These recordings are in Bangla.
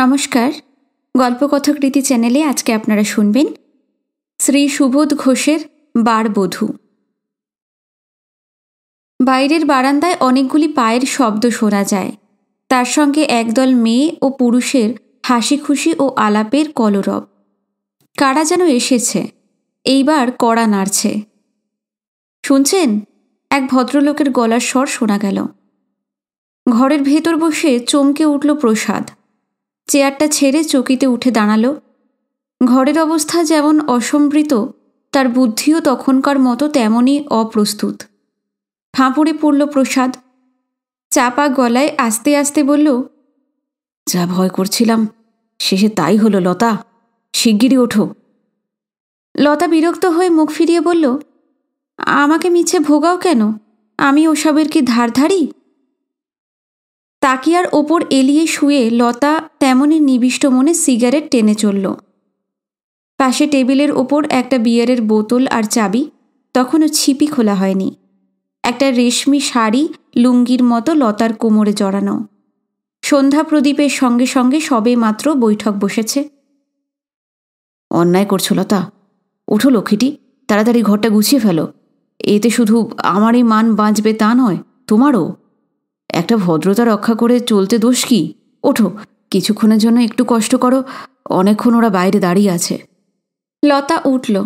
নমস্কার গল্পকথকৃতি চ্যানেলে আজকে আপনারা শুনবেন শ্রী সুবোধ ঘোষের বারবধূ বাইরের বারান্দায় অনেকগুলি পায়ের শব্দ শোনা যায় তার সঙ্গে একদল মেয়ে ও পুরুষের হাসি খুশি ও আলাপের কলরব কারা যেন এসেছে এইবার কড়া নাড়ছে শুনছেন এক ভদ্রলোকের গলার স্বর শোনা গেল ঘরের ভেতর বসে চমকে উঠল প্রসাদ চেয়ারটা ছেড়ে চকিতে উঠে দাঁড়ালো ঘরের অবস্থা যেমন অসম্বৃত তার বুদ্ধিও তখনকার মতো তেমনই অপ্রস্তুত ফাঁপড়ে পড়ল প্রসাদ চাপা গলায় আস্তে আস্তে বলল যা ভয় করছিলাম শেষে তাই হলো লতা শিগগিরই ওঠো লতা বিরক্ত হয়ে মুখ ফিরিয়ে বলল আমাকে মিছে ভোগাও কেন আমি ওসবের কি ধারধারি তাকিয়ার ওপর এলিয়ে শুয়ে লতা তেমনই নিবিষ্ট মনে সিগারেট টেনে চলল পাশে টেবিলের ওপর একটা বিয়ারের বোতল আর চাবি তখনও ছিপি খোলা হয়নি একটা রেশমি শাড়ি লুঙ্গির মতো লতার কোমরে জড়ানো সন্ধ্যা প্রদীপের সঙ্গে সঙ্গে সবে মাত্র বৈঠক বসেছে অন্যায় করছো লতা উঠো লক্ষ্মীটি তাড়াতাড়ি ঘরটা গুছিয়ে ফেলো এতে শুধু আমারই মান বাঁচবে তা নয় তোমারও একটা ভদ্রতা রক্ষা করে চলতে দোষ কি ওঠো কিছুক্ষণের জন্য একটু কষ্ট করো অনেকক্ষণ ওরা বাইরে দাঁড়িয়ে আছে লতা উঠল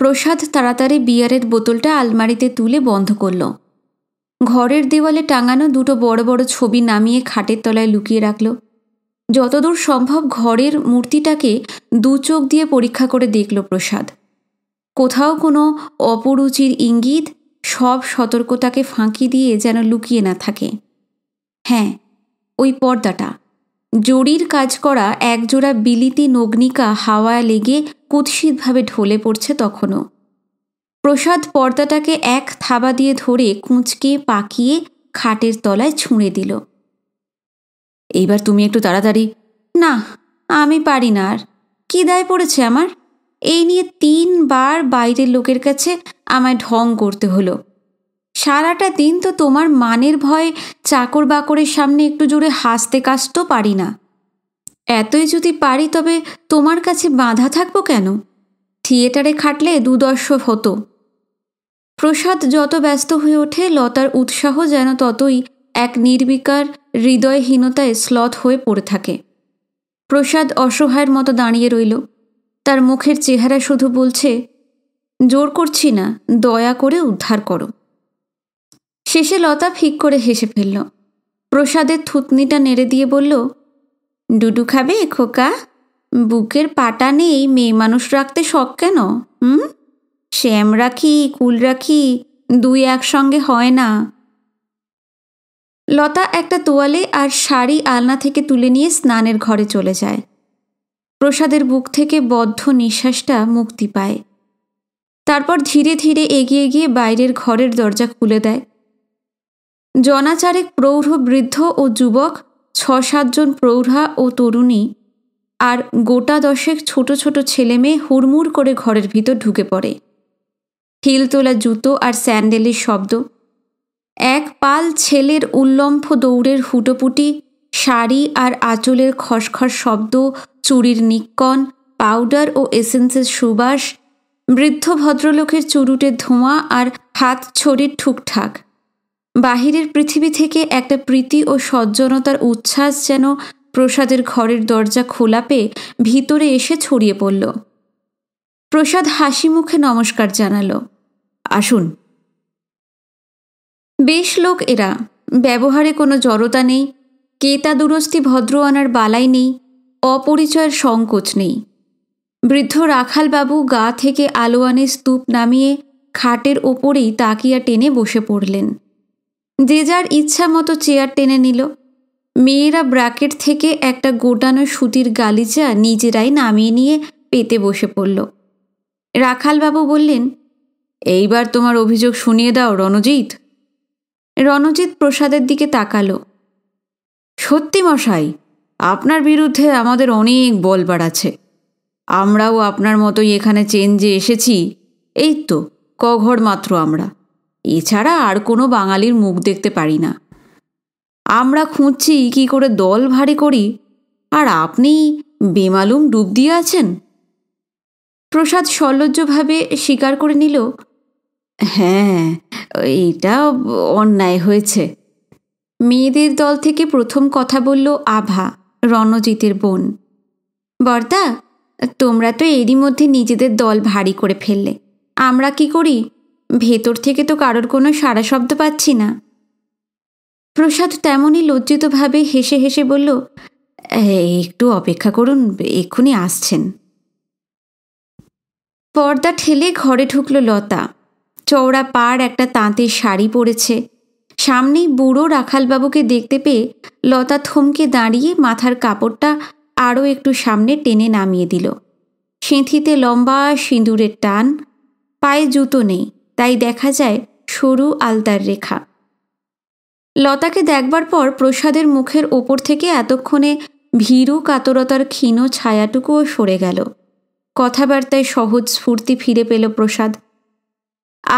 প্রসাদ তাড়াতাড়ি বিয়ারের বোতলটা আলমারিতে তুলে বন্ধ করল ঘরের দেওয়ালে টাঙানো দুটো বড় বড় ছবি নামিয়ে খাটের তলায় লুকিয়ে রাখল যতদূর সম্ভব ঘরের মূর্তিটাকে দু চোখ দিয়ে পরীক্ষা করে দেখল প্রসাদ কোথাও কোনো অপরুচির ইঙ্গিত সব সতর্কতাকে ফাঁকি দিয়ে যেন লুকিয়ে না থাকে হ্যাঁ ওই পর্দাটা জরির কাজ করা একজোড়া বিলিতি নগ্নিকা হাওয়া লেগে কুৎসিতভাবে ঢলে পড়ছে তখনও প্রসাদ পর্দাটাকে এক থাবা দিয়ে ধরে কুঁচকে পাকিয়ে খাটের তলায় ছুঁড়ে দিল এইবার তুমি একটু তাড়াতাড়ি না আমি পারি না আর কি দায় পড়েছে আমার এই নিয়ে তিনবার বাইরের লোকের কাছে আমায় ঢং করতে হলো সারাটা দিন তো তোমার মানের ভয়ে চাকর বাকরের সামনে একটু জোরে হাসতে কাশতে পারি না এতই যদি পারি তবে তোমার কাছে বাঁধা থাকবো কেন থিয়েটারে খাটলে দুদর্শ হতো প্রসাদ যত ব্যস্ত হয়ে ওঠে লতার উৎসাহ যেন ততই এক নির্বিকার হৃদয়হীনতায় স্লথ হয়ে পড়ে থাকে প্রসাদ অসহায়ের মতো দাঁড়িয়ে রইল তার মুখের চেহারা শুধু বলছে জোর করছি না দয়া করে উদ্ধার করো শেষে লতা ফিক করে হেসে ফেলল প্রসাদের থুতনিটা নেড়ে দিয়ে বলল ডুডু খাবে খোকা বুকের পাটা নেই মেয়ে মানুষ রাখতে শখ কেন হুম শ্যাম রাখি কুল রাখি দুই একসঙ্গে হয় না লতা একটা তোয়ালে আর শাড়ি আলনা থেকে তুলে নিয়ে স্নানের ঘরে চলে যায় প্রসাদের বুক থেকে বদ্ধ নিঃশ্বাসটা মুক্তি পায় তারপর ধীরে ধীরে এগিয়ে গিয়ে বাইরের ঘরের দরজা খুলে দেয় জনাচারেক প্রৌঢ় বৃদ্ধ ও যুবক ছ সাতজন প্রৌঢ়া ও তরুণী আর গোটা দশেক ছোট ছোট ছেলে মেয়ে হুড়মুড় করে ঘরের ভিতর ঢুকে পড়ে হিল তোলা জুতো আর স্যান্ডেলের শব্দ এক পাল ছেলের উল্লম্ফ দৌড়ের হুটোপুটি শাড়ি আর আঁচলের খসখস শব্দ চুরির নিক্কন পাউডার ও এসেন্সের সুবাস বৃদ্ধ ভদ্রলোকের চুরুটের ধোঁয়া আর হাত ছড়ির ঠুকঠাক বাহিরের পৃথিবী থেকে একটা প্রীতি ও সজ্জনতার উচ্ছ্বাস যেন প্রসাদের ঘরের দরজা খোলা পেয়ে ভিতরে এসে ছড়িয়ে পড়ল প্রসাদ হাসি মুখে নমস্কার জানালো আসুন বেশ লোক এরা ব্যবহারে কোনো জড়তা নেই কেতা দুরস্তি ভদ্র আনার বালাই নেই অপরিচয়ের সংকোচ নেই বৃদ্ধ রাখালবাবু গা থেকে আলোয়ানে স্তূপ নামিয়ে খাটের ওপরেই তাকিয়া টেনে বসে পড়লেন যে যার ইচ্ছা মতো চেয়ার টেনে নিল মেয়েরা ব্র্যাকেট থেকে একটা গোটানো সুতির গালিচা নিজেরাই নামিয়ে নিয়ে পেতে বসে পড়ল রাখালবাবু বললেন এইবার তোমার অভিযোগ শুনিয়ে দাও রণজিৎ রণজিৎ প্রসাদের দিকে তাকালো সত্যি মশাই আপনার বিরুদ্ধে আমাদের অনেক বলবার আছে আমরাও আপনার মতোই এখানে চেঞ্জে এসেছি এই তো কঘর মাত্র আমরা এছাড়া আর কোনো বাঙালির মুখ দেখতে পারি না আমরা খুঁজছি কি করে দল ভারী করি আর আপনি বেমালুম ডুব দিয়ে আছেন প্রসাদ সলজ্জভাবে স্বীকার করে নিল হ্যাঁ এটা অন্যায় হয়েছে মেয়েদের দল থেকে প্রথম কথা বলল আভা রণজিতের বোন বর্দা তোমরা তো এরই মধ্যে নিজেদের দল ভারী করে ফেললে আমরা কি করি ভেতর থেকে তো কারোর কোনো সারা শব্দ পাচ্ছি না প্রসাদ তেমনই লজ্জিতভাবে হেসে হেসে বলল একটু অপেক্ষা করুন এক্ষুনি আসছেন পর্দা ঠেলে ঘরে ঢুকল লতা চওড়া পাড় একটা তাঁতের শাড়ি পরেছে সামনেই বুড়ো রাখালবাবুকে দেখতে পেয়ে লতা থমকে দাঁড়িয়ে মাথার কাপড়টা আরও একটু সামনে টেনে নামিয়ে দিল সেঁথিতে লম্বা সিঁদুরের টান পায়ে জুতো নেই তাই দেখা যায় সরু আলতার রেখা লতাকে দেখবার পর প্রসাদের মুখের ওপর থেকে এতক্ষণে ভীরু কাতরতার ক্ষীণ ছায়াটুকুও সরে গেল কথাবার্তায় সহজ স্ফূর্তি ফিরে পেল প্রসাদ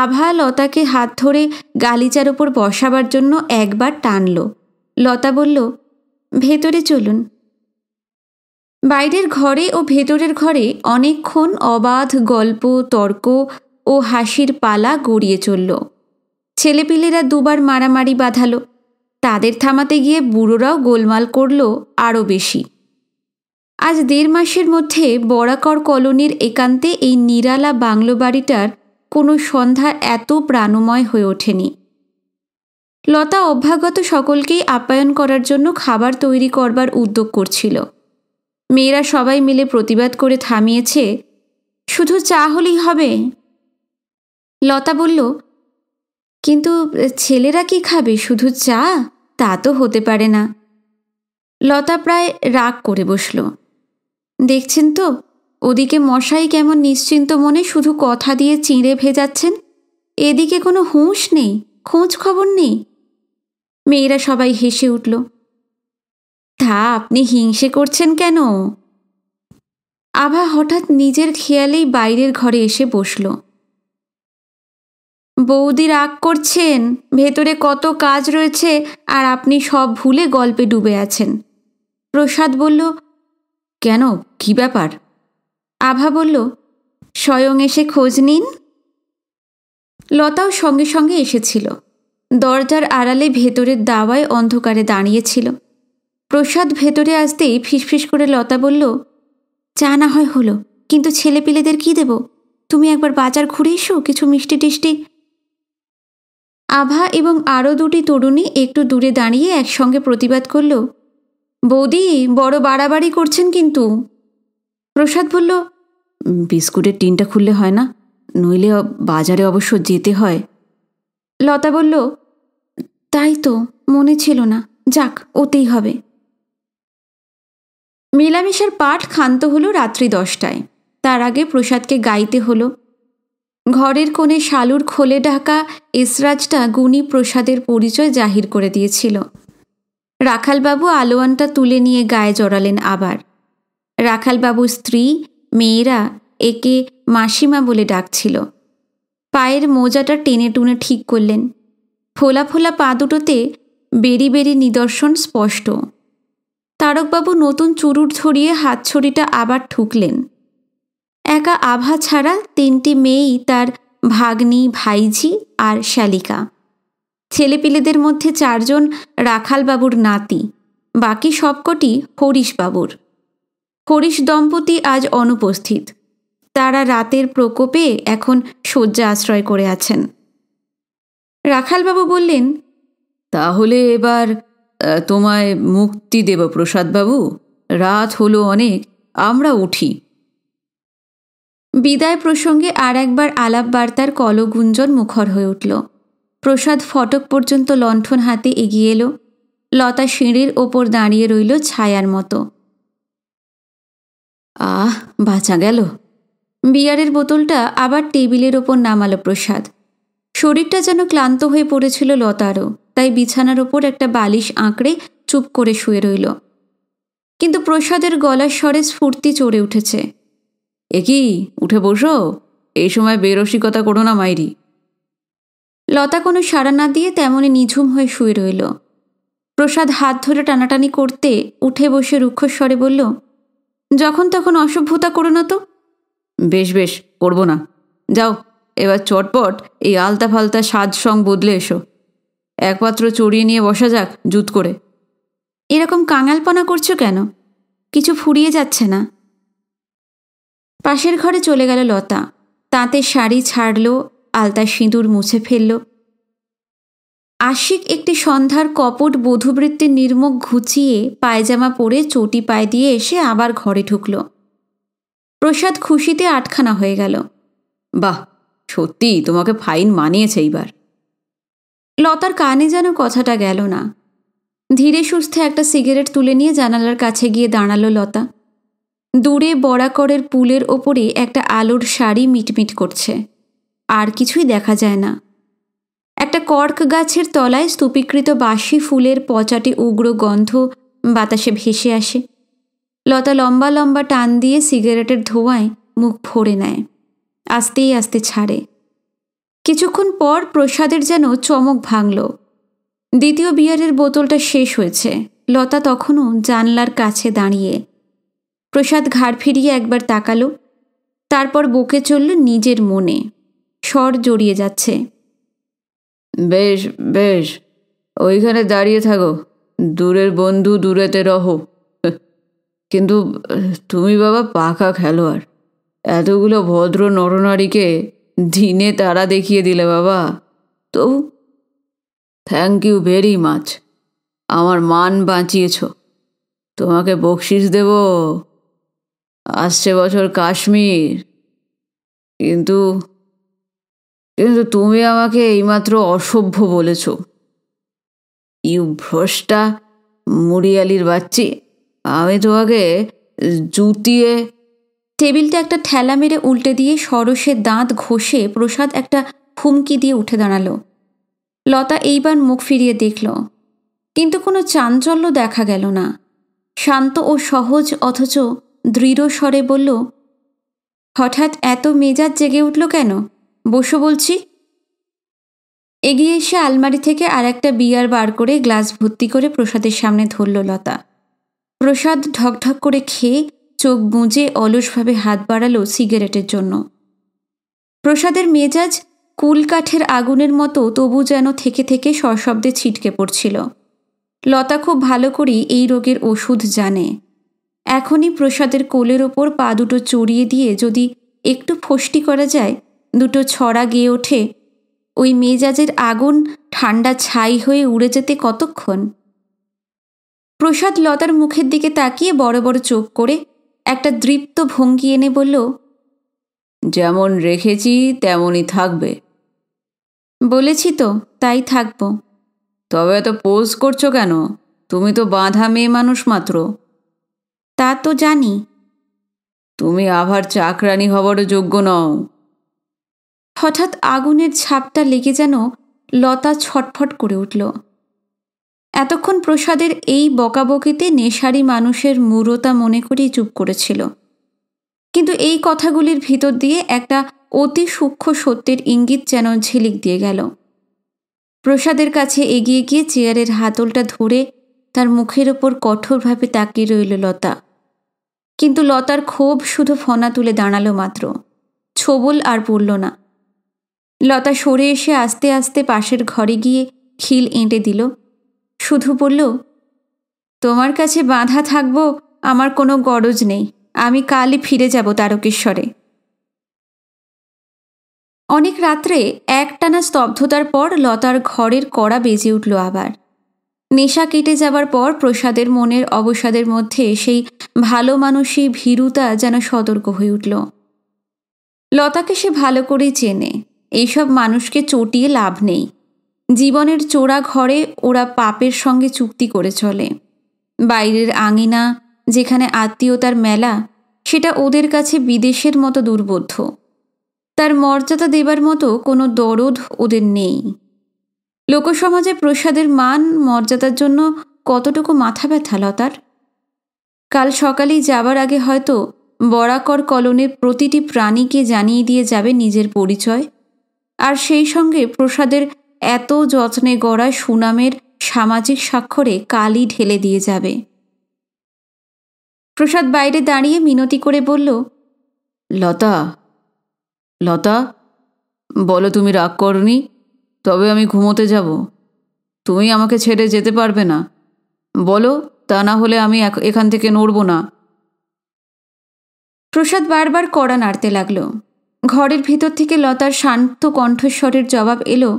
আভা লতাকে হাত ধরে গালিচার ওপর বসাবার জন্য একবার টানল লতা বলল ভেতরে চলুন বাইরের ঘরে ও ভেতরের ঘরে অনেকক্ষণ অবাধ গল্প তর্ক ও হাসির পালা গড়িয়ে চলল ছেলেপিলেরা দুবার মারামারি বাঁধাল তাদের থামাতে গিয়ে বুড়োরাও গোলমাল করল আরও বেশি আজ দেড় মাসের মধ্যে বরাকর কলোনির একান্তে এই নিরালা বাংলো বাড়িটার কোনো সন্ধ্যা এত প্রাণময় হয়ে ওঠেনি লতা অভ্যাগত সকলকেই আপ্যায়ন করার জন্য খাবার তৈরি করবার উদ্যোগ করছিল মেয়েরা সবাই মিলে প্রতিবাদ করে থামিয়েছে শুধু চা হলেই হবে লতা বলল কিন্তু ছেলেরা কি খাবে শুধু চা তা তো হতে পারে না লতা প্রায় রাগ করে বসল দেখছেন তো ওদিকে মশাই কেমন নিশ্চিন্ত মনে শুধু কথা দিয়ে চিঁড়ে ভেজাচ্ছেন এদিকে কোনো হুঁশ নেই খোঁজ খবর নেই মেয়েরা সবাই হেসে উঠল তা আপনি হিংসে করছেন কেন আভা হঠাৎ নিজের খেয়ালেই বাইরের ঘরে এসে বসল বৌদি রাগ করছেন ভেতরে কত কাজ রয়েছে আর আপনি সব ভুলে গল্পে ডুবে আছেন প্রসাদ বলল কেন কি ব্যাপার আভা বলল স্বয়ং এসে খোঁজ নিন লতাও সঙ্গে সঙ্গে এসেছিল দরজার আড়ালে ভেতরের দাওয়ায় অন্ধকারে দাঁড়িয়েছিল প্রসাদ ভেতরে আসতেই ফিসফিস করে লতা বলল চা না হয় হলো কিন্তু ছেলেপিলেদের কি দেব তুমি একবার বাজার ঘুরে এসো কিছু মিষ্টি টিষ্টি আভা এবং আরও দুটি তরুণী একটু দূরে দাঁড়িয়ে একসঙ্গে প্রতিবাদ করল বৌদি বড় বাড়াবাড়ি করছেন কিন্তু প্রসাদ বলল বিস্কুটের টিনটা খুললে হয় না নইলে বাজারে অবশ্য যেতে হয় লতা বলল তাই তো মনে ছিল না যাক ওতেই হবে মেলামেশার পাঠ ক্ষান্ত হলো রাত্রি দশটায় তার আগে প্রসাদকে গাইতে হলো ঘরের কোণে শালুর খোলে ঢাকা এসরাজটা গুণী প্রসাদের পরিচয় জাহির করে দিয়েছিল রাখালবাবু আলোয়ানটা তুলে নিয়ে গায়ে জড়ালেন আবার রাখালবাবুর স্ত্রী মেয়েরা একে মাসিমা বলে ডাকছিল পায়ের মোজাটা টেনে টুনে ঠিক করলেন ফোলা ফোলা পা দুটোতে বেরি বেরি নিদর্শন স্পষ্ট তারকবাবু নতুন চুরুট ধরিয়ে হাতছড়িটা আবার ঠুকলেন একা আভা ছাড়া তিনটি মেয়েই তার ভাগ্নি ভাইঝি আর শ্যালিকা ছেলেপিলেদের মধ্যে চারজন রাখালবাবুর নাতি বাকি সবকটি হরিশবাবুর হরিশ দম্পতি আজ অনুপস্থিত তারা রাতের প্রকোপে এখন শয্যা আশ্রয় করে আছেন রাখালবাবু বললেন তাহলে এবার তোমায় মুক্তি দেব প্রসাদবাবু রাত হলো অনেক আমরা উঠি বিদায় প্রসঙ্গে আর একবার আলাপ বার্তার কলগুঞ্জন মুখর হয়ে উঠল প্রসাদ ফটক পর্যন্ত লণ্ঠন হাতে এগিয়ে এলো লতা সিঁড়ির ওপর দাঁড়িয়ে রইল ছায়ার মতো আহ বাঁচা গেল বিয়ারের বোতলটা আবার টেবিলের ওপর নামালো প্রসাদ শরীরটা যেন ক্লান্ত হয়ে পড়েছিল লতারও তাই বিছানার ওপর একটা বালিশ আঁকড়ে চুপ করে শুয়ে রইল কিন্তু প্রসাদের গলার স্বরে স্ফূর্তি চড়ে উঠেছে এ কি উঠে বসো এই সময় বেরসিকতা করো না মাইরি লতা কোনো সাড়া না দিয়ে তেমনই নিঝুম হয়ে শুয়ে রইল প্রসাদ হাত ধরে টানাটানি করতে উঠে বসে রুক্ষ স্বরে বলল যখন তখন অসভ্যতা করো না তো বেশ বেশ করব না যাও এবার চটপট এই আলতা ফালতা সাজ সং বদলে এসো একপাত্র চড়িয়ে নিয়ে বসা যাক জুত করে এরকম কাঙালপনা করছো কেন কিছু ফুরিয়ে যাচ্ছে না পাশের ঘরে চলে গেল লতা তাঁতে শাড়ি ছাড়ল আলতা সিঁদুর মুছে ফেলল আশিক একটি সন্ধ্যার কপট বধুবৃত্তের নির্মুখ ঘুচিয়ে পায়জামা পরে চটি পায়ে দিয়ে এসে আবার ঘরে ঢুকল প্রসাদ খুশিতে আটখানা হয়ে গেল বাহ সত্যি তোমাকে ফাইন মানিয়েছে এইবার লতার কানে যেন কথাটা গেল না ধীরে সুস্থে একটা সিগারেট তুলে নিয়ে জানালার কাছে গিয়ে দাঁড়ালো লতা দূরে বরাকরের পুলের ওপরে একটা আলোর শাড়ি মিটমিট করছে আর কিছুই দেখা যায় না একটা কর্ক গাছের তলায় স্তূপীকৃত বাসি ফুলের পচাটে উগ্র গন্ধ বাতাসে ভেসে আসে লতা লম্বা লম্বা টান দিয়ে সিগারেটের ধোঁয়ায় মুখ ভরে নেয় আস্তেই আস্তে ছাড়ে কিছুক্ষণ পর প্রসাদের যেন চমক ভাঙল দ্বিতীয় বিয়ারের বোতলটা শেষ হয়েছে লতা তখনও জানলার কাছে দাঁড়িয়ে প্রসাদ ঘাড় ফিরিয়ে একবার তাকালো তারপর বকে চলল নিজের মনে স্বর জড়িয়ে যাচ্ছে বেশ বেশ ওইখানে দাঁড়িয়ে থাকো দূরের বন্ধু দূরেতে রহো কিন্তু তুমি বাবা পাকা খেলোয়াড় এতগুলো ভদ্র নরনারীকে দিনে তারা দেখিয়ে দিলে বাবা তবু থ্যাংক ইউ ভেরি মাচ আমার মান বাঁচিয়েছ তোমাকে বকশিস দেবো আসছে বছর কাশ্মীর কিন্তু কিন্তু তুমি আমাকে এইমাত্র অসভ্য বলেছ ইউ ভ্রষ্টা মুড়িয়ালির বাচ্চি আমি তোমাকে জুতিয়ে টেবিলটা একটা ঠেলা মেরে উল্টে দিয়ে সরসে দাঁত ঘষে প্রসাদ একটা হুমকি দিয়ে উঠে দাঁড়ালো লতা এইবার মুখ ফিরিয়ে দেখল কিন্তু কোনো চাঞ্চল্য দেখা গেল না শান্ত ও সহজ অথচ দৃঢ় স্বরে বলল হঠাৎ এত মেজাজ জেগে উঠল কেন বসো বলছি এগিয়ে এসে আলমারি থেকে আর একটা বিয়ার বার করে গ্লাস ভর্তি করে প্রসাদের সামনে ধরল লতা প্রসাদ ঢকঢক করে খেয়ে চোখ বুঁজে অলসভাবে হাত বাড়ালো সিগারেটের জন্য প্রসাদের মেজাজ কুলকাঠের আগুনের মতো তবু যেন থেকে থেকে সশব্দে ছিটকে পড়ছিল লতা খুব ভালো করেই এই রোগের ওষুধ জানে এখনই প্রসাদের কোলের ওপর পা দুটো চড়িয়ে দিয়ে যদি একটু ফষ্টি করা যায় দুটো ছড়া গেয়ে ওঠে ওই মেজাজের আগুন ঠান্ডা ছাই হয়ে উড়ে যেতে কতক্ষণ প্রসাদ লতার মুখের দিকে তাকিয়ে বড় বড় চোখ করে একটা দৃপ্ত ভঙ্গি এনে বলল যেমন রেখেছি তেমনই থাকবে বলেছি তো তাই থাকবো তবে এত পোজ করছো কেন তুমি তো বাঁধা মেয়ে মানুষ মাত্র তা তো জানি তুমি আবার চাকরানি হবারও যোগ্য নও হঠাৎ আগুনের ছাপটা লেগে যেন লতা ছটফট করে উঠল এতক্ষণ প্রসাদের এই বকাবকিতে নেশারি মানুষের মূরতা মনে করেই চুপ করেছিল কিন্তু এই কথাগুলির ভিতর দিয়ে একটা অতি সূক্ষ্ম সত্যের ইঙ্গিত যেন ঝিলিক দিয়ে গেল প্রসাদের কাছে এগিয়ে গিয়ে চেয়ারের হাতলটা ধরে তার মুখের ওপর কঠোরভাবে তাকিয়ে রইল লতা কিন্তু লতার ক্ষোভ শুধু ফনা তুলে দাঁড়ালো মাত্র ছবল আর পড়ল না লতা সরে এসে আস্তে আস্তে পাশের ঘরে গিয়ে খিল এঁটে দিল শুধু বলল তোমার কাছে বাঁধা থাকব আমার কোনো গরজ নেই আমি কালই ফিরে যাব তারকেশ্বরে অনেক রাত্রে একটানা স্তব্ধতার পর লতার ঘরের কড়া বেজে উঠল আবার নেশা কেটে যাবার পর প্রসাদের মনের অবসাদের মধ্যে সেই ভালো মানুষই ভীরুতা যেন সতর্ক হয়ে উঠল লতাকে সে ভালো করে চেনে এইসব মানুষকে চটিয়ে লাভ নেই জীবনের চোরা ঘরে ওরা পাপের সঙ্গে চুক্তি করে চলে বাইরের আঙিনা যেখানে আত্মীয়তার মেলা সেটা ওদের কাছে বিদেশের মতো দুর্বোধ্য তার মর্যাদা দেবার মতো কোনো দরদ ওদের নেই লোকসমাজে প্রসাদের মান মর্যাদার জন্য কতটুকু মাথা ব্যথা লতার কাল সকালেই যাবার আগে হয়তো বরাকর কলনের প্রতিটি প্রাণীকে জানিয়ে দিয়ে যাবে নিজের পরিচয় আর সেই সঙ্গে প্রসাদের এত যত্নে গড়া সুনামের সামাজিক স্বাক্ষরে কালি ঢেলে দিয়ে যাবে প্রসাদ বাইরে দাঁড়িয়ে মিনতি করে বলল লতা লতা বলো তুমি রাগ করনি তবে আমি ঘুমোতে যাব তুমি আমাকে ছেড়ে যেতে পারবে না বলো তা না হলে আমি এখান থেকে নড়ব না প্রসাদ বারবার কড়া নাড়তে লাগলো ঘরের ভিতর থেকে লতার শান্ত কণ্ঠস্বরের জবাব এলো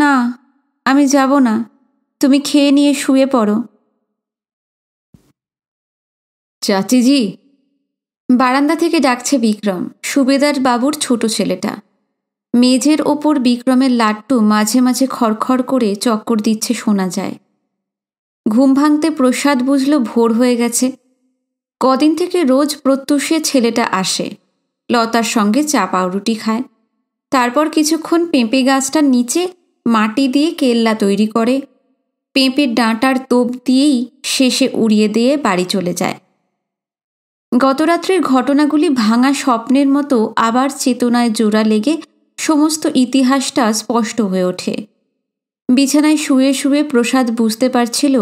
না আমি যাব না তুমি খেয়ে নিয়ে শুয়ে পড়ো চাচিজি বারান্দা থেকে ডাকছে বিক্রম সুবেদার বাবুর ছোট ছেলেটা মেঝের ওপর বিক্রমের লাট্টু মাঝে মাঝে খড়খড় করে চক্কর দিচ্ছে শোনা যায় ঘুম ভাঙতে প্রসাদ বুঝল ভোর হয়ে গেছে কদিন থেকে রোজ প্রত্যুষে ছেলেটা আসে লতার সঙ্গে চা পাউরুটি খায় তারপর কিছুক্ষণ পেঁপে গাছটার নিচে মাটি দিয়ে কেল্লা তৈরি করে পেঁপের ডাঁটার তোপ দিয়েই শেষে উড়িয়ে দিয়ে বাড়ি চলে যায় গতরাত্রের ঘটনাগুলি ভাঙা স্বপ্নের মতো আবার চেতনায় জোড়া লেগে সমস্ত ইতিহাসটা স্পষ্ট হয়ে ওঠে বিছানায় শুয়ে শুয়ে প্রসাদ বুঝতে পারছিল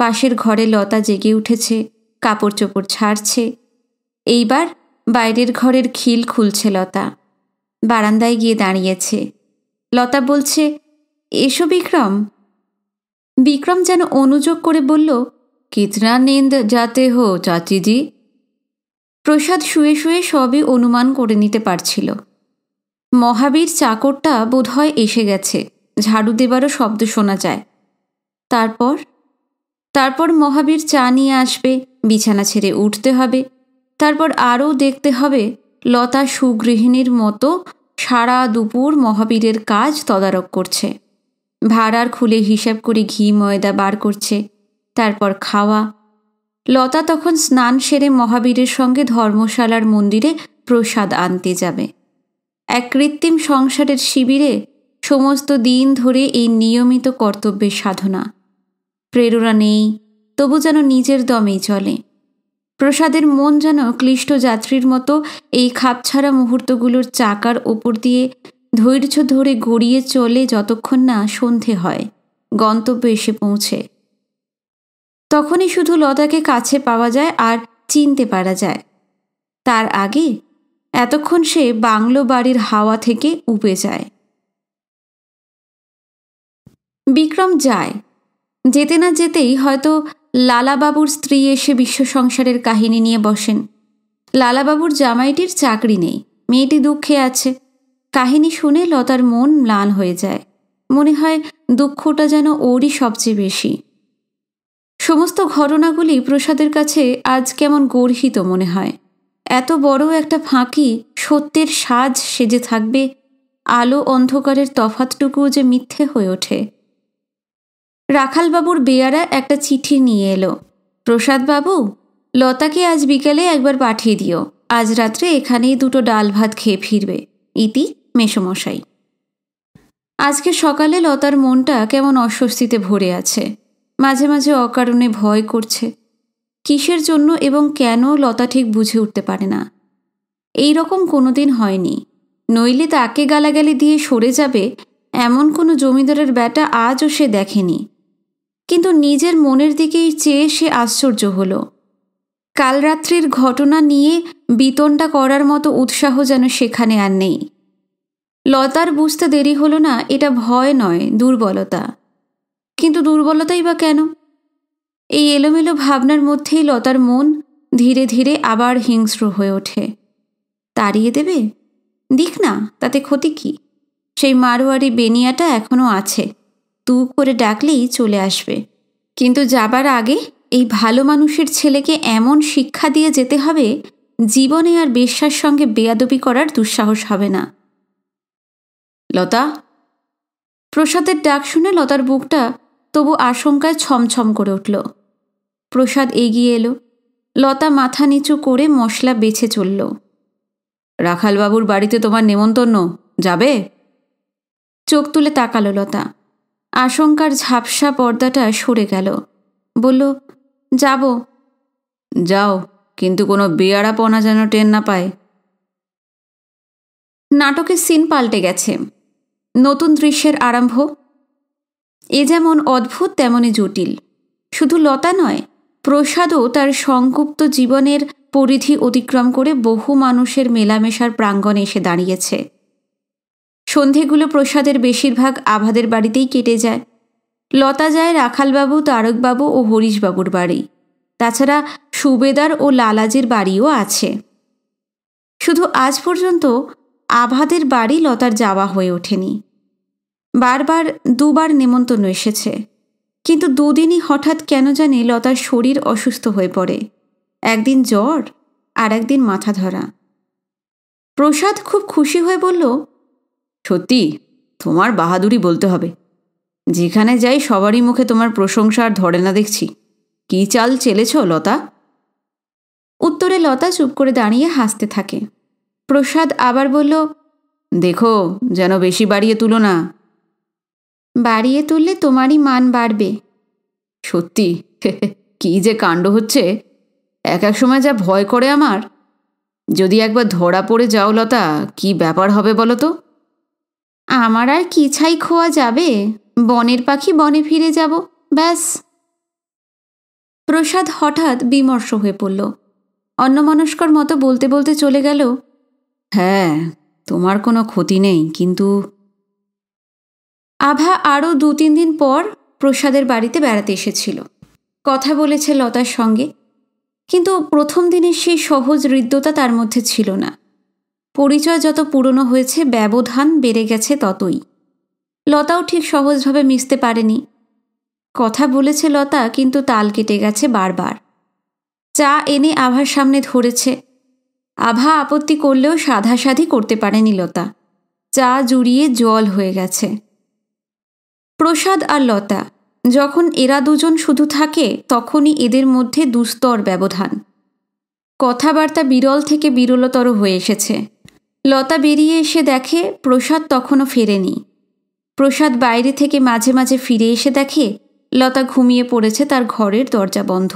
পাশের ঘরে লতা জেগে উঠেছে কাপড় চোপড় ছাড়ছে এইবার বাইরের ঘরের খিল খুলছে লতা বারান্দায় গিয়ে দাঁড়িয়েছে লতা বলছে এসো বিক্রম বিক্রম যেন অনুযোগ করে বলল কিতনা নিন্দ যাতে হো চাচিজি প্রসাদ শুয়ে শুয়ে সবই অনুমান করে নিতে পারছিল মহাবীর চাকরটা বোধহয় এসে গেছে ঝাড়ু দেবারও শব্দ শোনা যায় তারপর তারপর মহাবীর চা নিয়ে আসবে বিছানা ছেড়ে উঠতে হবে তারপর আরও দেখতে হবে লতা সুগৃহিণীর মতো সারা দুপুর মহাবীরের কাজ তদারক করছে ভাড়ার খুলে হিসাব করে ঘি ময়দা বার করছে তারপর খাওয়া লতা তখন স্নান সেরে মহাবীরের সঙ্গে ধর্মশালার মন্দিরে প্রসাদ আনতে যাবে এক কৃত্রিম সংসারের শিবিরে সমস্ত দিন ধরে এই নিয়মিত কর্তব্যের সাধনা প্রেরণা নেই তবু যেন নিজের দমেই চলে প্রসাদের মন যেন ক্লিষ্ট যাত্রীর মতো এই খাপছাড়া মুহূর্তগুলোর চাকার ওপর দিয়ে ধৈর্য ধরে গড়িয়ে চলে যতক্ষণ না সন্ধে হয় গন্তব্যে এসে পৌঁছে তখনই শুধু লতাকে কাছে পাওয়া যায় আর চিনতে পারা যায় তার আগে এতক্ষণ সে বাংলো বাড়ির হাওয়া থেকে উপে যায় বিক্রম যায় যেতে না যেতেই হয়তো লালাবাবুর স্ত্রী এসে বিশ্ব সংসারের কাহিনী নিয়ে বসেন লালাবাবুর জামাইটির চাকরি নেই মেয়েটি দুঃখে আছে কাহিনী শুনে লতার মন ম্লান হয়ে যায় মনে হয় দুঃখটা যেন ওরই সবচেয়ে বেশি সমস্ত ঘটনাগুলি প্রসাদের কাছে আজ কেমন গর্হিত মনে হয় এত বড় একটা ফাঁকি সত্যের সাজ সেজে থাকবে আলো অন্ধকারের তফাতটুকু যে মিথ্যে হয়ে ওঠে রাখালবাবুর বেয়ারা একটা চিঠি নিয়ে এলো প্রসাদবাবু লতাকে আজ বিকেলে একবার পাঠিয়ে দিও আজ রাত্রে এখানেই দুটো ডাল ভাত খেয়ে ফিরবে ইতি মেশমশাই আজকে সকালে লতার মনটা কেমন অস্বস্তিতে ভরে আছে মাঝে মাঝে অকারণে ভয় করছে কিসের জন্য এবং কেন লতা ঠিক বুঝে উঠতে পারে না এই রকম কোনো দিন হয়নি নইলে তাকে গালাগালি দিয়ে সরে যাবে এমন কোনো জমিদারের ব্যাটা আজও সে দেখেনি কিন্তু নিজের মনের দিকেই চেয়ে সে আশ্চর্য হলো কাল রাত্রির ঘটনা নিয়ে বিতনটা করার মতো উৎসাহ যেন সেখানে আর নেই লতার বুঝতে দেরি হলো না এটা ভয় নয় দুর্বলতা কিন্তু দুর্বলতাই বা কেন এই এলোমেলো ভাবনার মধ্যেই লতার মন ধীরে ধীরে আবার হিংস্র হয়ে ওঠে তাড়িয়ে দেবে দিক না তাতে ক্ষতি কি সেই মারোয়ারি বেনিয়াটা এখনও আছে তু করে ডাকলেই চলে আসবে কিন্তু যাবার আগে এই ভালো মানুষের ছেলেকে এমন শিক্ষা দিয়ে যেতে হবে জীবনে আর বেশ্যার সঙ্গে বেয়াদবি করার দুঃসাহস হবে না লতা প্রসাদের ডাক শুনে লতার বুকটা তবু আশঙ্কায় ছমছম করে উঠল প্রসাদ এগিয়ে এলো লতা মাথা নিচু করে মশলা বেছে চলল রাখালবাবুর বাড়িতে তোমার নেমন্তন্ন যাবে চোখ তুলে তাকালো লতা আশঙ্কার ঝাপসা পর্দাটা সরে গেল বলল যাব যাও কিন্তু কোনো বেয়ারাপনা যেন টেন না পায় নাটকের সিন পাল্টে গেছে নতুন দৃশ্যের আরম্ভ এ যেমন অদ্ভুত তেমনই জটিল শুধু লতা নয় প্রসাদও তার সংকুপ্ত জীবনের পরিধি অতিক্রম করে বহু মানুষের মেলামেশার প্রাঙ্গণে এসে দাঁড়িয়েছে সন্ধেগুলো প্রসাদের বেশিরভাগ আভাদের বাড়িতেই কেটে যায় লতা যায় রাখালবাবু তারকবাবু ও হরিশবাবুর বাড়ি তাছাড়া সুবেদার ও লালাজির বাড়িও আছে শুধু আজ পর্যন্ত আভাদের বাড়ি লতার যাওয়া হয়ে ওঠেনি বারবার দুবার নেমন্তন্ন এসেছে কিন্তু দুদিনই হঠাৎ কেন জানি লতার শরীর অসুস্থ হয়ে পড়ে একদিন জ্বর আর একদিন মাথা ধরা প্রসাদ খুব খুশি হয়ে বলল সত্যি তোমার বাহাদুরি বলতে হবে যেখানে যাই সবারই মুখে তোমার প্রশংসা আর ধরে না দেখছি কি চাল চেলেছ লতা উত্তরে লতা চুপ করে দাঁড়িয়ে হাসতে থাকে প্রসাদ আবার বলল দেখো যেন বেশি বাড়িয়ে তুলো না বাড়িয়ে তুললে তোমারই মান বাড়বে সত্যি কি যে কাণ্ড হচ্ছে এক এক সময় যা ভয় করে আমার যদি একবার ধরা পড়ে যাও লতা কি ব্যাপার হবে বলো তো আমার আর কি ছাই খোয়া যাবে বনের পাখি বনে ফিরে যাব ব্যাস প্রসাদ হঠাৎ বিমর্ষ হয়ে পড়ল অন্যমনস্কর মতো বলতে বলতে চলে গেল হ্যাঁ তোমার কোনো ক্ষতি নেই কিন্তু আভা আরও দু তিন দিন পর প্রসাদের বাড়িতে বেড়াতে এসেছিল কথা বলেছে লতার সঙ্গে কিন্তু প্রথম দিনে সেই সহজ হৃদ্যতা তার মধ্যে ছিল না পরিচয় যত পুরনো হয়েছে ব্যবধান বেড়ে গেছে ততই লতাও ঠিক সহজভাবে মিশতে পারেনি কথা বলেছে লতা কিন্তু তাল কেটে গেছে বারবার চা এনে আভার সামনে ধরেছে আভা আপত্তি করলেও সাধাসাধি করতে পারেনি লতা চা জুড়িয়ে জল হয়ে গেছে প্রসাদ আর লতা যখন এরা দুজন শুধু থাকে তখনই এদের মধ্যে দুস্তর ব্যবধান কথাবার্তা বিরল থেকে বিরলতর হয়ে এসেছে লতা বেরিয়ে এসে দেখে প্রসাদ তখনও ফেরেনি প্রসাদ বাইরে থেকে মাঝে মাঝে ফিরে এসে দেখে লতা ঘুমিয়ে পড়েছে তার ঘরের দরজা বন্ধ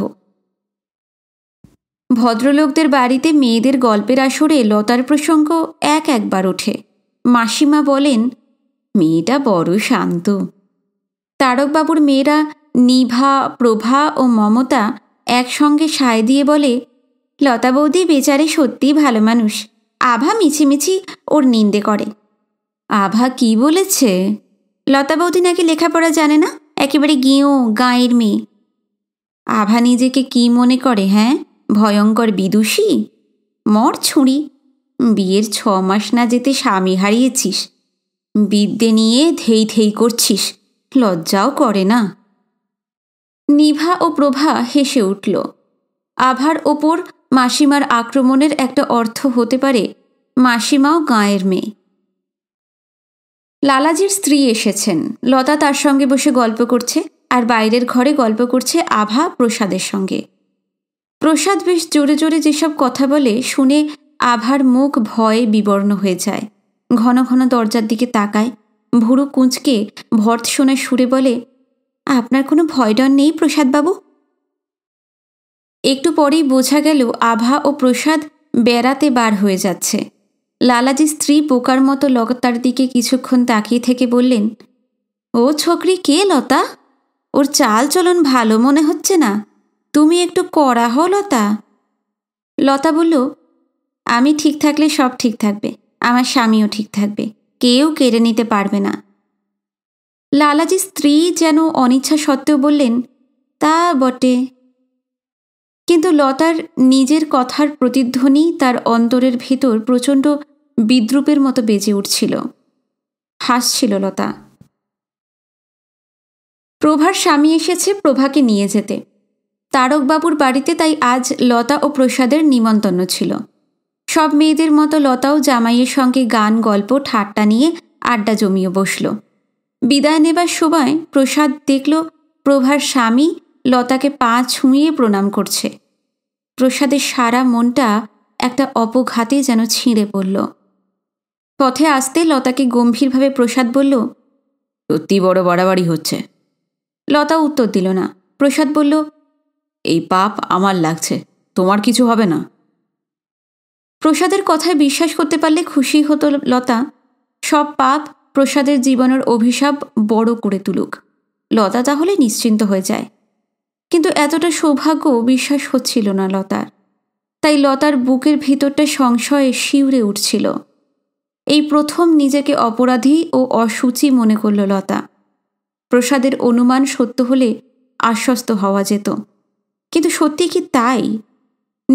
ভদ্রলোকদের বাড়িতে মেয়েদের গল্পের আসরে লতার প্রসঙ্গ এক একবার ওঠে মাসিমা বলেন মেয়েটা বড় শান্ত তারকবাবুর মেয়েরা নিভা প্রভা ও মমতা একসঙ্গে সায় দিয়ে বলে লতা বৌদি বেচারে সত্যিই ভালো মানুষ আভা মিছি মিছি ওর নিন্দে করে আভা কি বলেছে লতা বৌদি নাকি লেখাপড়া জানে না একেবারে গিয়েও গাঁয়ের মেয়ে আভা নিজেকে কি মনে করে হ্যাঁ ভয়ঙ্কর বিদুষী মর ছুঁড়ি বিয়ের ছ মাস না যেতে স্বামী হারিয়েছিস বিদ্যে নিয়ে ধেই ধেই করছিস লজ্জাও করে না নিভা ও প্রভা হেসে উঠল আভার ওপর মাসিমার আক্রমণের একটা অর্থ হতে পারে মাসিমাও গাঁয়ের মেয়ে লালাজির স্ত্রী এসেছেন লতা তার সঙ্গে বসে গল্প করছে আর বাইরের ঘরে গল্প করছে আভা প্রসাদের সঙ্গে প্রসাদ বেশ জোরে জোরে যেসব কথা বলে শুনে আভার মুখ ভয়ে বিবর্ণ হয়ে যায় ঘন ঘন দরজার দিকে তাকায় ভুরু কুঁচকে ভর্ৎসোনা সুরে বলে আপনার কোনো ভয় ডর নেই প্রসাদবাবু একটু পরেই বোঝা গেল আভা ও প্রসাদ বেড়াতে বার হয়ে যাচ্ছে লালাজি স্ত্রী পোকার মতো লতার দিকে কিছুক্ষণ তাকিয়ে থেকে বললেন ও ছকরি কে লতা ওর চাল চলন ভালো মনে হচ্ছে না তুমি একটু করা হও লতা লতা বলল আমি ঠিক থাকলে সব ঠিক থাকবে আমার স্বামীও ঠিক থাকবে কেউ কেড়ে নিতে পারবে না লালাজি স্ত্রী যেন অনিচ্ছা সত্ত্বেও বললেন তা বটে কিন্তু লতার নিজের কথার প্রতিধ্বনি তার অন্তরের ভেতর প্রচণ্ড বিদ্রুপের মতো বেজে উঠছিল হাসছিল লতা প্রভার স্বামী এসেছে প্রভাকে নিয়ে যেতে তারকবাবুর বাড়িতে তাই আজ লতা ও প্রসাদের নিমন্ত্রণ ছিল সব মেয়েদের মতো লতাও জামাইয়ের সঙ্গে গান গল্প ঠাট্টা নিয়ে আড্ডা জমিয়ে বসল বিদায় নেবার সময় প্রসাদ দেখল প্রভার স্বামী লতাকে পা ছুঁয়ে প্রণাম করছে প্রসাদের সারা মনটা একটা অপঘাতে যেন ছিঁড়ে পড়ল পথে আসতে লতাকে গম্ভীরভাবে প্রসাদ বলল সত্যি বড় বাড়াবাড়ি হচ্ছে লতা উত্তর দিল না প্রসাদ বলল এই পাপ আমার লাগছে তোমার কিছু হবে না প্রসাদের কথায় বিশ্বাস করতে পারলে খুশি হতো লতা সব পাপ প্রসাদের জীবনের অভিশাপ বড় করে তুলুক লতা তাহলে নিশ্চিন্ত হয়ে যায় কিন্তু এতটা সৌভাগ্য বিশ্বাস হচ্ছিল না লতার তাই লতার বুকের ভিতরটা সংশয়ে শিউরে উঠছিল এই প্রথম নিজেকে অপরাধী ও অসুচি মনে করল লতা প্রসাদের অনুমান সত্য হলে আশ্বস্ত হওয়া যেত কিন্তু সত্যি কি তাই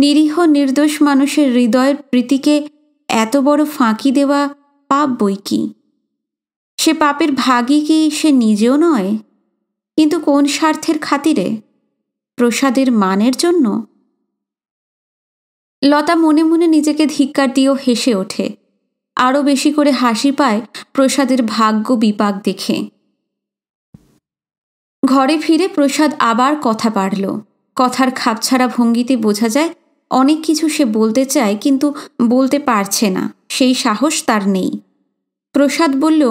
নিরীহ নির্দোষ মানুষের হৃদয়ের প্রীতিকে এত বড় ফাঁকি দেওয়া পাপ বই কি সে পাপের ভাগই কি সে নিজেও নয় কিন্তু কোন স্বার্থের খাতিরে প্রসাদের মানের জন্য লতা মনে মনে নিজেকে ধিক্কার দিয়েও হেসে ওঠে আরও বেশি করে হাসি পায় প্রসাদের ভাগ্য বিপাক দেখে ঘরে ফিরে প্রসাদ আবার কথা পারল কথার খাপছাড়া ভঙ্গিতে বোঝা যায় অনেক কিছু সে বলতে চায় কিন্তু বলতে পারছে না সেই সাহস তার নেই প্রসাদ বলল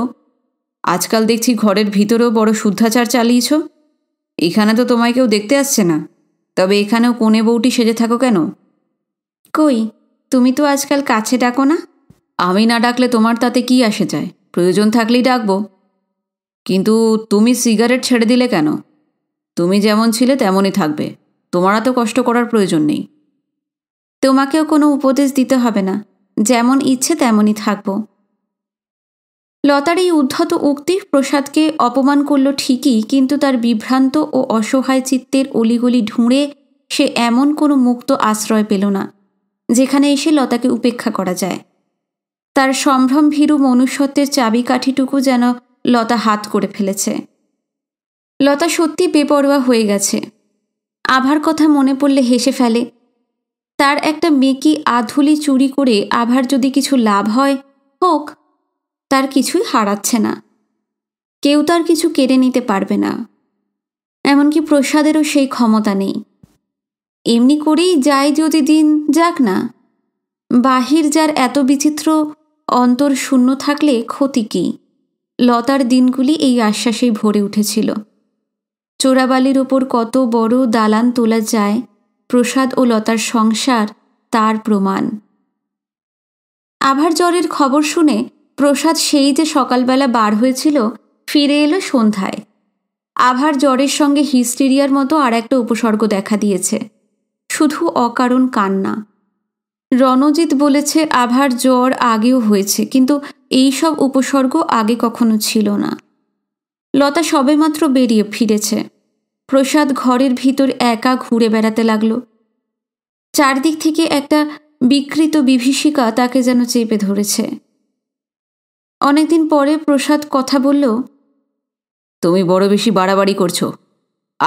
আজকাল দেখছি ঘরের ভিতরেও বড় শুদ্ধাচার চালিয়েছ এখানে তো তোমায় কেউ দেখতে আসছে না তবে এখানেও কোনে বউটি সেজে থাকো কেন কই তুমি তো আজকাল কাছে ডাকো না আমি না ডাকলে তোমার তাতে কি আসে যায় প্রয়োজন থাকলেই ডাকবো কিন্তু তুমি সিগারেট ছেড়ে দিলে কেন তুমি যেমন ছিলে তেমনই থাকবে তোমার তো কষ্ট করার প্রয়োজন নেই তোমাকেও কোনো উপদেশ দিতে হবে না যেমন ইচ্ছে তেমনই থাকব লতার এই উদ্ধত উক্তি প্রসাদকে অপমান করল ঠিকই কিন্তু তার বিভ্রান্ত ও অসহায় চিত্তের অলিগলি ঢুঁড়ে সে এমন কোনো মুক্ত আশ্রয় পেল না যেখানে এসে লতাকে উপেক্ষা করা যায় তার সম্ভ্রম ভীরু মনুষ্যত্বের চাবিকাঠিটুকু যেন লতা হাত করে ফেলেছে লতা সত্যি বেপরোয়া হয়ে গেছে আভার কথা মনে পড়লে হেসে ফেলে তার একটা মেকি আধুলি চুরি করে আভার যদি কিছু লাভ হয় হোক তার কিছুই হারাচ্ছে না কেউ তার কিছু কেড়ে নিতে পারবে না এমনকি প্রসাদেরও সেই ক্ষমতা নেই এমনি করেই যাই যদি দিন যাক না বাহির যার এত বিচিত্র অন্তর শূন্য থাকলে ক্ষতি কি লতার দিনগুলি এই আশ্বাসেই ভরে উঠেছিল চোরাবালির ওপর কত বড় দালান তোলা যায় প্রসাদ ও লতার সংসার তার প্রমাণ আভার জ্বরের খবর শুনে প্রসাদ সেই যে সকালবেলা বার হয়েছিল ফিরে এলো সন্ধ্যায় আভার জ্বরের সঙ্গে হিস্টেরিয়ার মতো আর একটা উপসর্গ দেখা দিয়েছে শুধু অকারণ কান্না রণজিৎ বলেছে আভার জ্বর আগেও হয়েছে কিন্তু এই সব উপসর্গ আগে কখনো ছিল না লতা সবেমাত্র বেরিয়ে ফিরেছে প্রসাদ ঘরের ভিতর একা ঘুরে বেড়াতে লাগলো চারদিক থেকে একটা বিকৃত বিভীষিকা তাকে যেন চেপে ধরেছে অনেকদিন পরে প্রসাদ কথা বলল তুমি বড় বেশি বাড়াবাড়ি করছো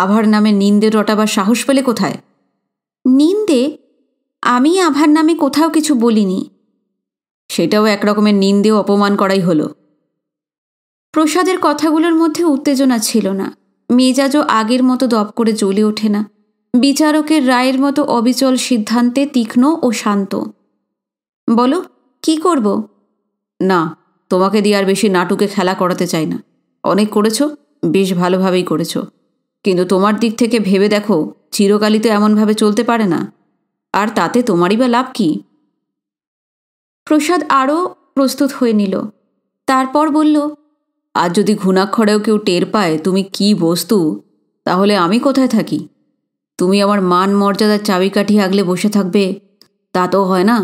আভার নামে নিন্দে রটাবার সাহস পেলে কোথায় নিন্দে আমি আভার নামে কোথাও কিছু বলিনি সেটাও একরকমের নিন্দে অপমান করাই হলো প্রসাদের কথাগুলোর মধ্যে উত্তেজনা ছিল না মেজাজও আগের মতো দপ করে জ্বলে ওঠে না বিচারকের রায়ের মতো অবিচল সিদ্ধান্তে তীক্ষ্ণ ও শান্ত বলো কি করব না তোমাকে দিয়ে আর বেশি নাটুকে খেলা করাতে চাই না অনেক করেছো বেশ ভালোভাবেই করেছ কিন্তু তোমার দিক থেকে ভেবে দেখো চিরকালই তো এমনভাবে চলতে পারে না আর তাতে তোমারই বা লাভ কি প্রসাদ আরও প্রস্তুত হয়ে নিল তারপর বলল আর যদি ঘুণাক্ষরেও কেউ টের পায় তুমি কি বস্তু তাহলে আমি কোথায় থাকি তুমি আমার মান মর্যাদার চাবিকাঠি আগলে বসে থাকবে তা তো হয় না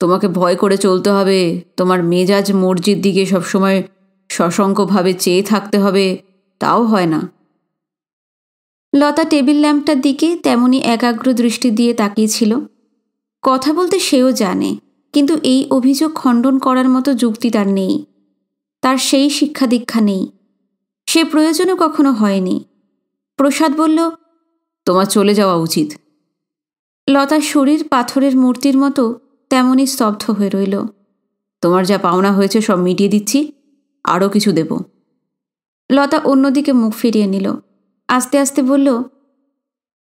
তোমাকে ভয় করে চলতে হবে তোমার মেজাজ মর্জির দিকে সবসময় সশঙ্কভাবে চেয়ে থাকতে হবে তাও হয় না লতা টেবিল ল্যাম্পটার দিকে তেমনই একাগ্র দৃষ্টি দিয়ে তাকিয়েছিল কথা বলতে সেও জানে কিন্তু এই অভিযোগ খণ্ডন করার মতো যুক্তি তার নেই তার সেই শিক্ষা দীক্ষা নেই সে প্রয়োজনও কখনো হয়নি প্রসাদ বলল তোমার চলে যাওয়া উচিত লতার শরীর পাথরের মূর্তির মতো তেমনই স্তব্ধ হয়ে রইল তোমার যা পাওনা হয়েছে সব মিটিয়ে দিচ্ছি আরও কিছু দেব লতা অন্যদিকে মুখ ফিরিয়ে নিল আস্তে আস্তে বলল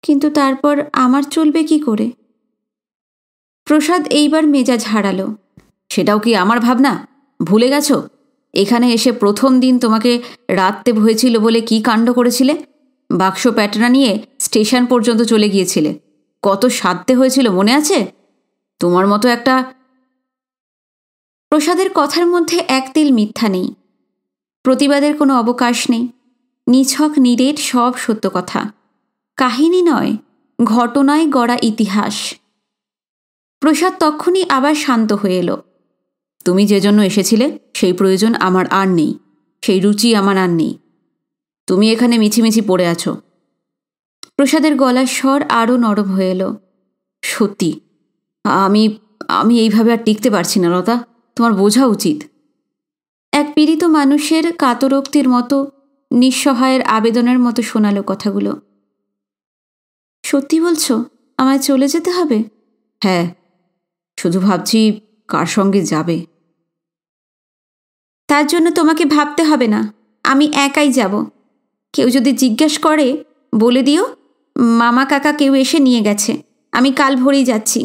কিন্তু তারপর আমার চলবে কি করে প্রসাদ এইবার মেজাজ হারালো সেটাও কি আমার ভাবনা ভুলে গেছো এখানে এসে প্রথম দিন তোমাকে রাত্রে হয়েছিল বলে কি কাণ্ড করেছিলে বাক্স প্যাটনা নিয়ে স্টেশন পর্যন্ত চলে গিয়েছিলে কত সাধ্যে হয়েছিল মনে আছে তোমার মতো একটা প্রসাদের কথার মধ্যে এক তিল মিথ্যা নেই প্রতিবাদের কোনো অবকাশ নেই নিছক নিরেট সব সত্য কথা কাহিনী নয় ঘটনায় গড়া ইতিহাস প্রসাদ তখনই আবার শান্ত হয়ে এলো তুমি যে জন্য এসেছিলে সেই প্রয়োজন আমার আর নেই সেই রুচি আমার আর নেই তুমি এখানে মিছিমিছি পড়ে আছো প্রসাদের গলার স্বর আরও নরম হয়ে এলো সত্যি আমি আমি এইভাবে আর টিকতে পারছি না লতা তোমার বোঝা উচিত এক পীড়িত মানুষের কাতরোক্তির মতো নিঃসহায়ের আবেদনের মতো শোনালো কথাগুলো সত্যি বলছো আমায় চলে যেতে হবে হ্যাঁ শুধু ভাবছি কার সঙ্গে যাবে তার জন্য তোমাকে ভাবতে হবে না আমি একাই যাব কেউ যদি জিজ্ঞেস করে বলে দিও মামা কাকা কেউ এসে নিয়ে গেছে আমি কাল ভোরেই যাচ্ছি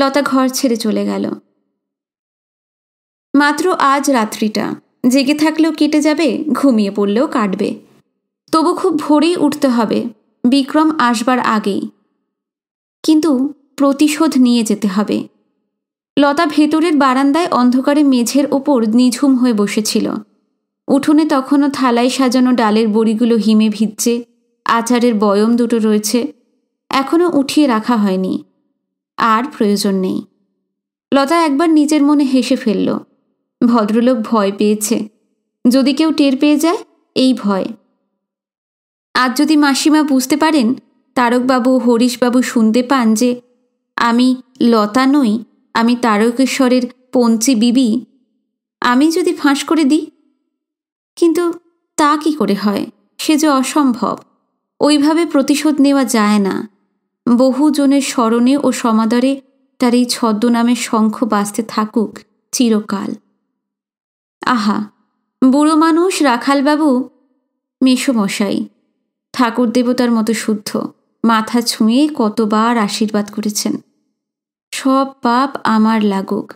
লতা ঘর ছেড়ে চলে গেল মাত্র আজ রাত্রিটা জেগে থাকলেও কেটে যাবে ঘুমিয়ে পড়লেও কাটবে তবু খুব ভোরেই উঠতে হবে বিক্রম আসবার আগেই কিন্তু প্রতিশোধ নিয়ে যেতে হবে লতা ভেতরের বারান্দায় অন্ধকারে মেঝের ওপর নিঝুম হয়ে বসেছিল উঠোনে তখনও থালায় সাজানো ডালের বড়িগুলো হিমে ভিজছে আচারের বয়ম দুটো রয়েছে এখনও উঠিয়ে রাখা হয়নি আর প্রয়োজন নেই লতা একবার নিজের মনে হেসে ফেলল ভদ্রলোক ভয় পেয়েছে যদি কেউ টের পেয়ে যায় এই ভয় আজ যদি মাসিমা বুঝতে পারেন তারকবাবু হরিশবাবু শুনতে পান যে আমি লতা নই আমি তারকেশ্বরের পঞ্চি বিবি আমি যদি ফাঁস করে দিই কিন্তু তা কি করে হয় সে যে অসম্ভব ওইভাবে প্রতিশোধ নেওয়া যায় না বহুজনের স্মরণে ও সমাদরে তার এই ছদ্মনামের শঙ্খ বাঁচতে থাকুক চিরকাল আহা বুড়ো মানুষ রাখালবাবু মেষমশাই ঠাকুর দেবতার মতো শুদ্ধ মাথা ছুঁয়ে কতবার আশীর্বাদ করেছেন সব পাপ আমার লাগুক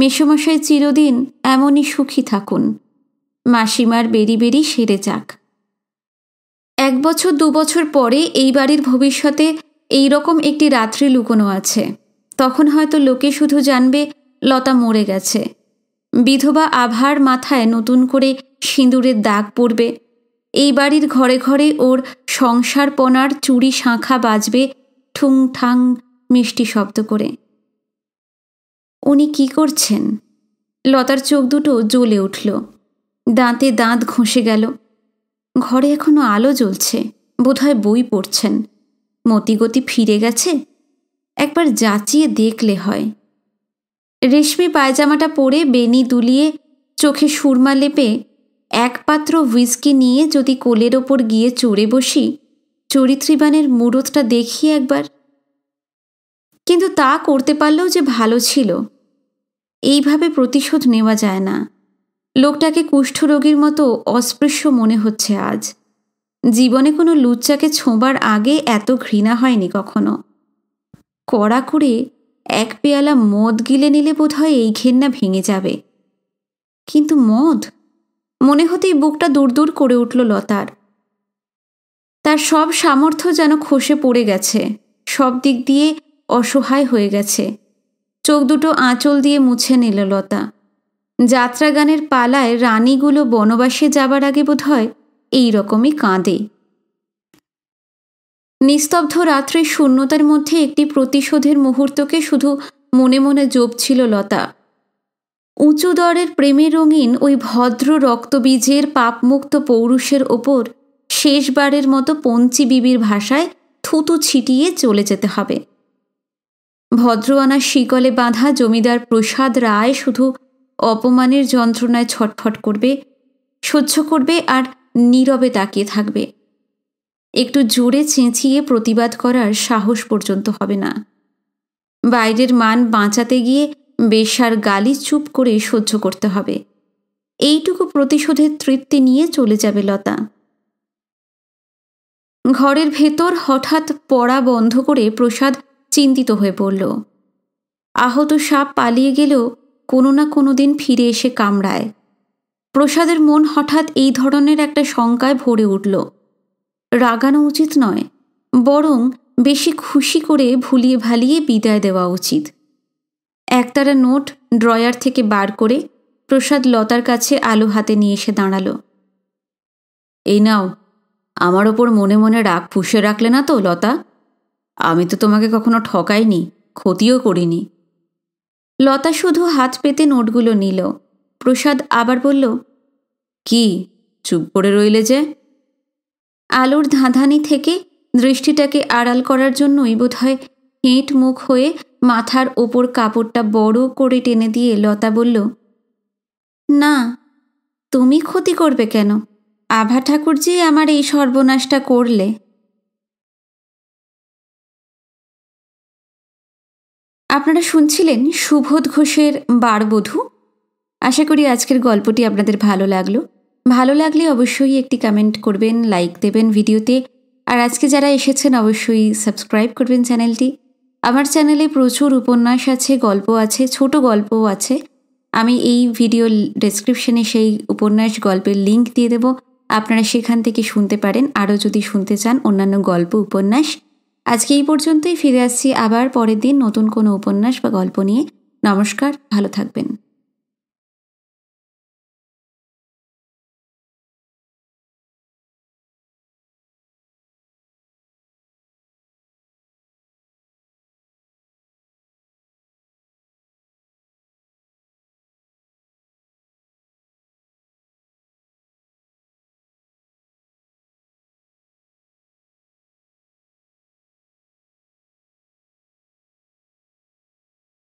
মেসমশাই চিরদিন এমনই সুখী থাকুন মাসিমার বেরি বেরি সেরে যাক এক বছর দু বছর পরে এই বাড়ির ভবিষ্যতে এই রকম একটি রাত্রি লুকোনো আছে তখন হয়তো লোকে শুধু জানবে লতা মরে গেছে বিধবা আভার মাথায় নতুন করে সিঁদুরের দাগ পড়বে এই বাড়ির ঘরে ঘরে ওর সংসারপনার চুরি শাঁখা বাজবে ঠুংঠাং মিষ্টি শব্দ করে উনি কি করছেন লতার চোখ দুটো জ্বলে উঠল দাঁতে দাঁত ঘষে গেল ঘরে এখনো আলো জ্বলছে বোধহয় বই পড়ছেন মতিগতি ফিরে গেছে একবার যাচিয়ে দেখলে হয় রেশমি পায়জামাটা পরে বেনি দুলিয়ে চোখে সুরমা লেপে এক পাত্র হুইস্কি নিয়ে যদি কোলের ওপর গিয়ে চড়ে বসি চরিত্রীবানের মুরতটা দেখি একবার কিন্তু তা করতে পারলেও যে ভালো ছিল এইভাবে প্রতিশোধ নেওয়া যায় না লোকটাকে কুষ্ঠরোগীর মতো অস্পৃশ্য মনে হচ্ছে আজ জীবনে কোনো লুচ্চাকে ছোঁবার আগে এত ঘৃণা হয়নি কখনো কড়া করে এক পেয়ালা মদ গিলে নিলে বোধহয় এই ঘেন্না ভেঙে যাবে কিন্তু মদ মনে হতেই বুকটা দূর দূর করে উঠল লতার তার সব সামর্থ্য যেন খসে পড়ে গেছে সব দিক দিয়ে অসহায় হয়ে গেছে চোখ দুটো আঁচল দিয়ে মুছে নিল লতা যাত্রা গানের পালায় রানীগুলো বনবাসে যাবার আগে বোধ হয় এইরকমই কাঁদে নিস্তব্ধ রাত্রে শূন্যতার মধ্যে একটি প্রতিশোধের মুহূর্তকে শুধু মনে মনে জপছিল লতা উঁচু দরের প্রেমে রঙিন ওই ভদ্র রক্তবীজের পাপমুক্ত পৌরুষের ওপর শেষবারের মতো পঞ্চি বিবির ভাষায় থুতু ছিটিয়ে চলে যেতে হবে ভদ্রয়ানা শিকলে বাঁধা জমিদার প্রসাদ রায় শুধু অপমানের যন্ত্রণায় ছটফট করবে সহ্য করবে আর নীরবে তাকিয়ে থাকবে একটু জোরে চেঁচিয়ে প্রতিবাদ করার সাহস পর্যন্ত হবে না বাইরের মান বাঁচাতে গিয়ে বেশার গালি চুপ করে সহ্য করতে হবে এইটুকু প্রতিশোধের তৃপ্তি নিয়ে চলে যাবে লতা ঘরের ভেতর হঠাৎ পড়া বন্ধ করে প্রসাদ চিন্তিত হয়ে পড়ল আহত সাপ পালিয়ে গেলেও কোনো না কোনো দিন ফিরে এসে কামড়ায় প্রসাদের মন হঠাৎ এই ধরনের একটা শঙ্কায় ভরে উঠল রাগানো উচিত নয় বরং বেশি খুশি করে ভুলিয়ে ভালিয়ে বিদায় দেওয়া উচিত একতারা নোট ড্রয়ার থেকে বার করে প্রসাদ লতার কাছে আলো হাতে নিয়ে এসে দাঁড়ালো এই নাও আমার ওপর মনে মনে রাগ পুষে রাখলে না তো লতা আমি তো তোমাকে কখনো ঠকাইনি ক্ষতিও করিনি লতা শুধু হাত পেতে নোটগুলো নিল প্রসাদ আবার বলল কি চুপ করে রইলে যে আলোর ধাঁধানি থেকে দৃষ্টিটাকে আড়াল করার জন্যই বোধহয় হেঁট মুখ হয়ে মাথার ওপর কাপড়টা বড় করে টেনে দিয়ে লতা বলল না তুমি ক্ষতি করবে কেন আভা ঠাকুরজি আমার এই সর্বনাশটা করলে আপনারা শুনছিলেন সুবোধ ঘোষের বারবধূ আশা করি আজকের গল্পটি আপনাদের ভালো লাগলো ভালো লাগলে অবশ্যই একটি কমেন্ট করবেন লাইক দেবেন ভিডিওতে আর আজকে যারা এসেছেন অবশ্যই সাবস্ক্রাইব করবেন চ্যানেলটি আমার চ্যানেলে প্রচুর উপন্যাস আছে গল্প আছে ছোট গল্পও আছে আমি এই ভিডিও ডেসক্রিপশনে সেই উপন্যাস গল্পের লিঙ্ক দিয়ে দেব আপনারা সেখান থেকে শুনতে পারেন আরও যদি শুনতে চান অন্যান্য গল্প উপন্যাস আজকে এই পর্যন্তই ফিরে আসছি আবার পরের দিন নতুন কোনো উপন্যাস বা গল্প নিয়ে নমস্কার ভালো থাকবেন